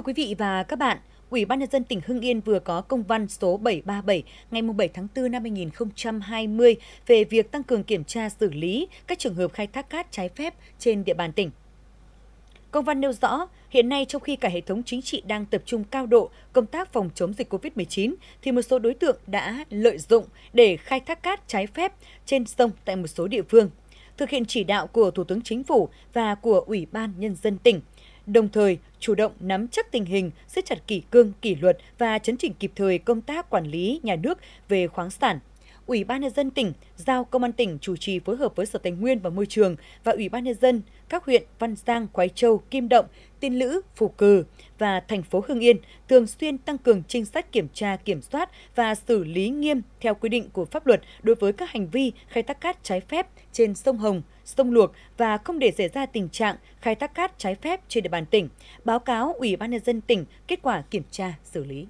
Thưa quý vị và các bạn, Ủy ban nhân dân tỉnh Hưng Yên vừa có công văn số 737 ngày 7 tháng 4 năm 2020 về việc tăng cường kiểm tra xử lý các trường hợp khai thác cát trái phép trên địa bàn tỉnh. Công văn nêu rõ, hiện nay trong khi cả hệ thống chính trị đang tập trung cao độ công tác phòng chống dịch COVID-19, thì một số đối tượng đã lợi dụng để khai thác cát trái phép trên sông tại một số địa phương. Thực hiện chỉ đạo của Thủ tướng Chính phủ và của Ủy ban Nhân dân tỉnh, đồng thời chủ động nắm chắc tình hình, siết chặt kỷ cương, kỷ luật và chấn chỉnh kịp thời công tác quản lý nhà nước về khoáng sản Ủy ban nhân dân tỉnh giao Công an tỉnh chủ trì phối hợp với Sở Tài nguyên và Môi trường và Ủy ban nhân dân các huyện Văn Giang, Quái Châu, Kim Động, Tiên Lữ, Phù Cừ và thành phố Hưng Yên thường xuyên tăng cường trinh sát kiểm tra, kiểm soát và xử lý nghiêm theo quy định của pháp luật đối với các hành vi khai thác cát trái phép trên sông Hồng, sông Luộc và không để xảy ra tình trạng khai thác cát trái phép trên địa bàn tỉnh. Báo cáo Ủy ban nhân dân tỉnh kết quả kiểm tra xử lý.